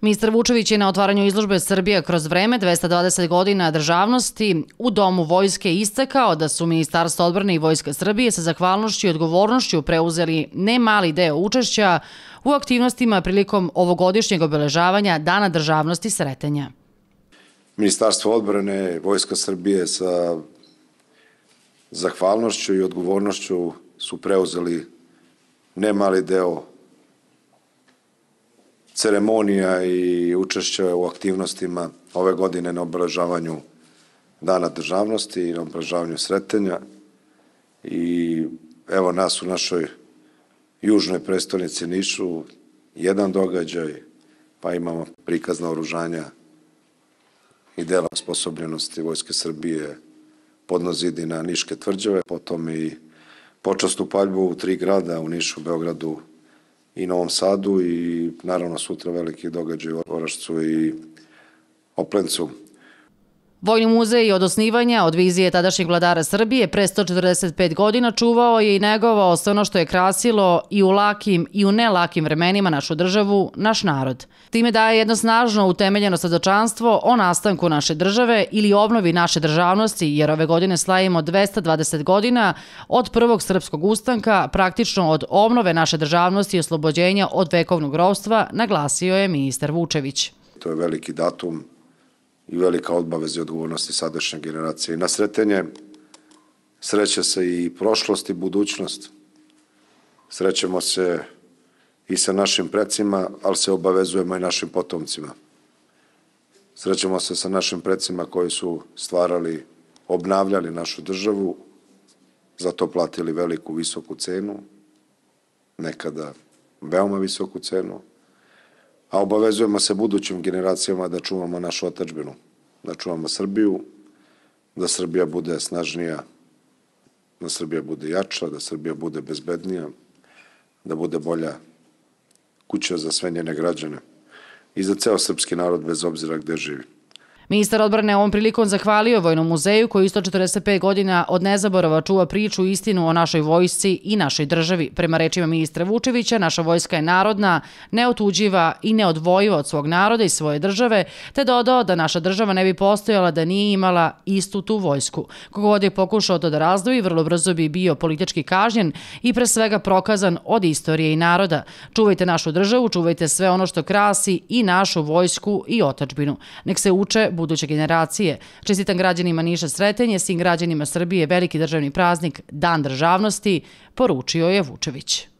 Ministar Vučević je na otvaranju izložbe Srbija kroz vreme 220 godina državnosti u Domu vojske istakao da su Ministarstvo odbrane i Vojska Srbije sa zahvalnošću i odgovornošću preuzeli ne mali deo učešća u aktivnostima prilikom ovogodišnjeg obeležavanja Dana državnosti sretenja. Ministarstvo odbrane, Vojska Srbije sa zahvalnošću i odgovornošću su preuzeli ne mali deo ceremonija i učešće u aktivnostima ove godine na obražavanju Dana državnosti i na obražavanju sretenja i evo nas u našoj južnoj prestolnici Nišu, jedan događaj, pa imamo prikaz oružanja i dela osposobljenosti Vojske Srbije podnozidi na Niške tvrđave, potom i počastu paljbu u tri grada, u Nišu, Beogradu, i Novom Sadu i naravno sutra veliki događaj u Orašcu i Oplencu. Vojni muzej od osnivanja, od vizije tadašnjeg vladara Srbije pre 145 godina čuvao je i negovao sve ono što je krasilo i u lakim i u nelakim vremenima našu državu, naš narod. Time daje jedno snažno utemeljeno sadočanstvo o nastanku naše države ili obnovi naše državnosti, jer ove godine slajimo 220 godina od prvog srpskog ustanka, praktično od obnove naše državnosti i oslobođenja od vekovnog ropstva, naglasio je ministar Vučević. To je veliki datum i velika odbaveza i odgovornosti sadašnje generacije. I na sretenje sreće se i prošlost i budućnost. Srećemo se i sa našim predsima, ali se obavezujemo i našim potomcima. Srećemo se sa našim predsima koji su stvarali, obnavljali našu državu, za to platili veliku, visoku cenu, nekada veoma visoku cenu, a obavezujemo se budućim generacijama da čuvamo našu otačbinu, da čuvamo Srbiju, da Srbija bude snažnija, da Srbija bude jača, da Srbija bude bezbednija, da bude bolja kuća za sve njene građane i za ceo srpski narod bez obzira gde živi. Ministar odbrane ovom prilikom zahvalio Vojnom muzeju koji 145 godina od nezaborava čuva priču i istinu o našoj vojsci i našoj državi. Prema rečima ministra Vučevića, naša vojska je narodna, neotuđiva i neodvojiva od svog naroda i svoje države, te dodao da naša država ne bi postojala da nije imala istu tu vojsku. Kogod je pokušao to da razdovi, vrlo brzo bi bio politički kažnjen i pre svega prokazan od istorije i naroda. Čuvajte našu državu, čuvajte sve ono što krasi i našu vojsku i otačbinu. Nek se uče buduće generacije. Čestitam građanima Niša Sretenje, svim građanima Srbije veliki državni praznik Dan državnosti, poručio je Vučević.